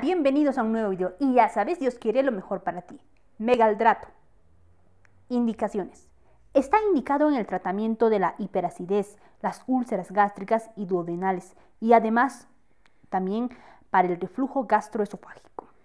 bienvenidos a un nuevo video y ya sabes, Dios quiere lo mejor para ti. Megaldrato. Indicaciones. Está indicado en el tratamiento de la hiperacidez, las úlceras gástricas y duodenales y además también para el reflujo gastroesofágico.